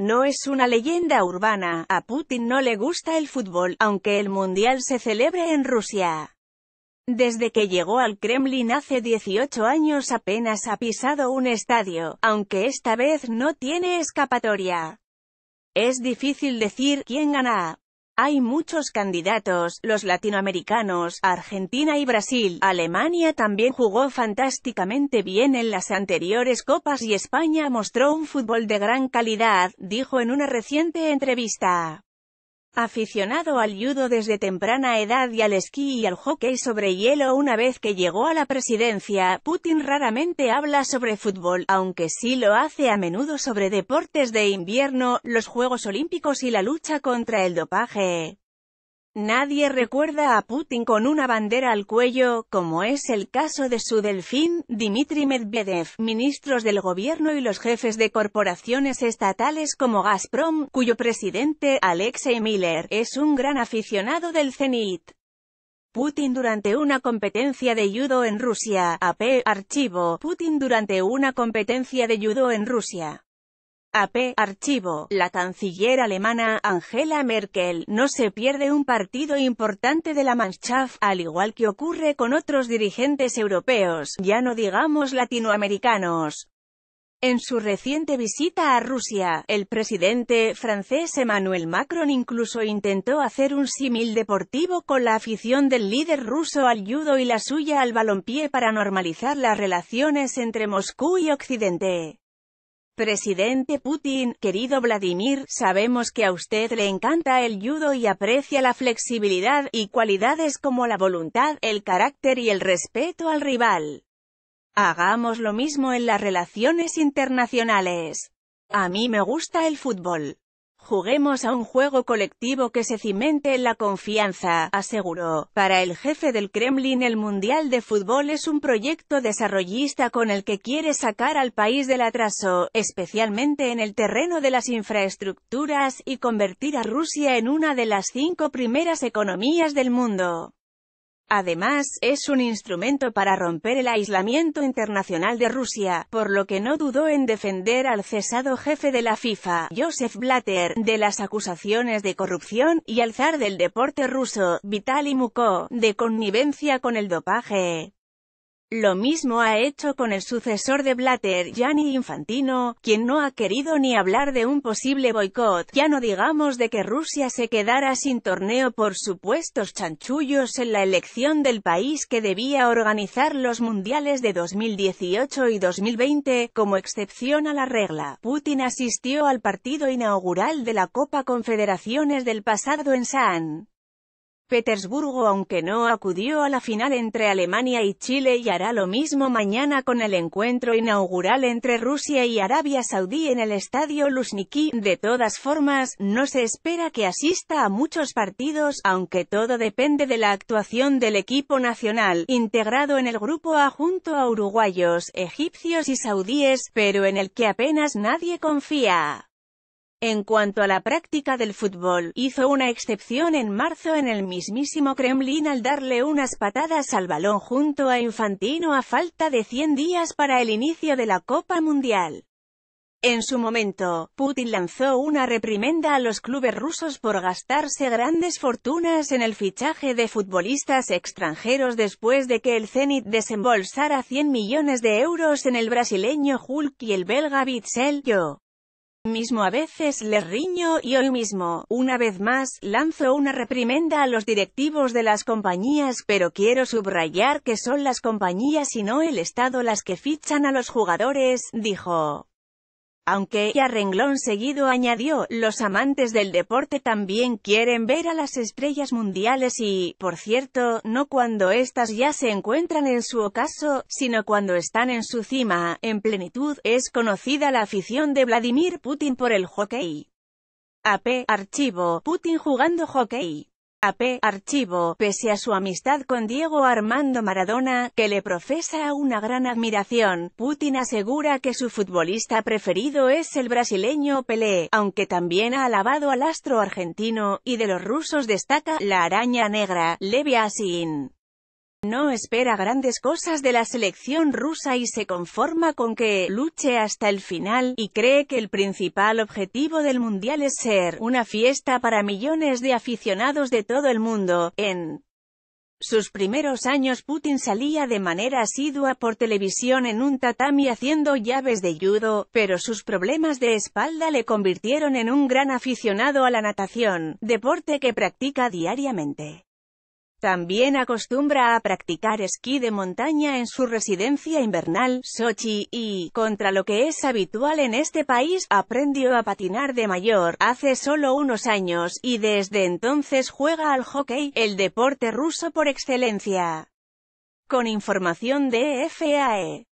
No es una leyenda urbana, a Putin no le gusta el fútbol, aunque el Mundial se celebre en Rusia. Desde que llegó al Kremlin hace 18 años apenas ha pisado un estadio, aunque esta vez no tiene escapatoria. Es difícil decir quién gana, hay muchos candidatos, los latinoamericanos, Argentina y Brasil. Alemania también jugó fantásticamente bien en las anteriores copas y España mostró un fútbol de gran calidad, dijo en una reciente entrevista. Aficionado al judo desde temprana edad y al esquí y al hockey sobre hielo una vez que llegó a la presidencia, Putin raramente habla sobre fútbol, aunque sí lo hace a menudo sobre deportes de invierno, los Juegos Olímpicos y la lucha contra el dopaje. Nadie recuerda a Putin con una bandera al cuello, como es el caso de su delfín, Dmitry Medvedev, ministros del gobierno y los jefes de corporaciones estatales como Gazprom, cuyo presidente, Alexei Miller, es un gran aficionado del Zenit. Putin durante una competencia de judo en Rusia, AP, archivo, Putin durante una competencia de judo en Rusia. AP, archivo, la canciller alemana Angela Merkel no se pierde un partido importante de la Mannschaft, al igual que ocurre con otros dirigentes europeos, ya no digamos latinoamericanos. En su reciente visita a Rusia, el presidente francés Emmanuel Macron incluso intentó hacer un símil deportivo con la afición del líder ruso al judo y la suya al balompié para normalizar las relaciones entre Moscú y Occidente. Presidente Putin, querido Vladimir, sabemos que a usted le encanta el judo y aprecia la flexibilidad, y cualidades como la voluntad, el carácter y el respeto al rival. Hagamos lo mismo en las relaciones internacionales. A mí me gusta el fútbol. Juguemos a un juego colectivo que se cimente en la confianza, aseguró. Para el jefe del Kremlin el Mundial de Fútbol es un proyecto desarrollista con el que quiere sacar al país del atraso, especialmente en el terreno de las infraestructuras, y convertir a Rusia en una de las cinco primeras economías del mundo. Además, es un instrumento para romper el aislamiento internacional de Rusia, por lo que no dudó en defender al cesado jefe de la FIFA, Joseph Blatter, de las acusaciones de corrupción, y al zar del deporte ruso, Vitaly Mukó, de connivencia con el dopaje. Lo mismo ha hecho con el sucesor de Blatter, Gianni Infantino, quien no ha querido ni hablar de un posible boicot, ya no digamos de que Rusia se quedara sin torneo por supuestos chanchullos en la elección del país que debía organizar los mundiales de 2018 y 2020, como excepción a la regla. Putin asistió al partido inaugural de la Copa Confederaciones del pasado en San Petersburgo aunque no acudió a la final entre Alemania y Chile y hará lo mismo mañana con el encuentro inaugural entre Rusia y Arabia Saudí en el estadio Luzhniki. De todas formas, no se espera que asista a muchos partidos, aunque todo depende de la actuación del equipo nacional, integrado en el grupo A junto a uruguayos, egipcios y saudíes, pero en el que apenas nadie confía. En cuanto a la práctica del fútbol, hizo una excepción en marzo en el mismísimo Kremlin al darle unas patadas al balón junto a Infantino a falta de 100 días para el inicio de la Copa Mundial. En su momento, Putin lanzó una reprimenda a los clubes rusos por gastarse grandes fortunas en el fichaje de futbolistas extranjeros después de que el Zenit desembolsara 100 millones de euros en el brasileño Hulk y el belga Bitzel mismo a veces les riño y hoy mismo, una vez más, lanzo una reprimenda a los directivos de las compañías, pero quiero subrayar que son las compañías y no el Estado las que fichan a los jugadores, dijo aunque ella renglón seguido añadió, los amantes del deporte también quieren ver a las estrellas mundiales y, por cierto, no cuando éstas ya se encuentran en su ocaso, sino cuando están en su cima, en plenitud, es conocida la afición de Vladimir Putin por el hockey. AP, archivo, Putin jugando hockey. AP Archivo, pese a su amistad con Diego Armando Maradona, que le profesa una gran admiración, Putin asegura que su futbolista preferido es el brasileño Pelé, aunque también ha alabado al astro argentino, y de los rusos destaca la araña negra, Asin. No espera grandes cosas de la selección rusa y se conforma con que luche hasta el final, y cree que el principal objetivo del Mundial es ser una fiesta para millones de aficionados de todo el mundo. En sus primeros años Putin salía de manera asidua por televisión en un tatami haciendo llaves de judo, pero sus problemas de espalda le convirtieron en un gran aficionado a la natación, deporte que practica diariamente. También acostumbra a practicar esquí de montaña en su residencia invernal, Sochi, y, contra lo que es habitual en este país, aprendió a patinar de mayor, hace solo unos años, y desde entonces juega al hockey, el deporte ruso por excelencia. Con información de FAE.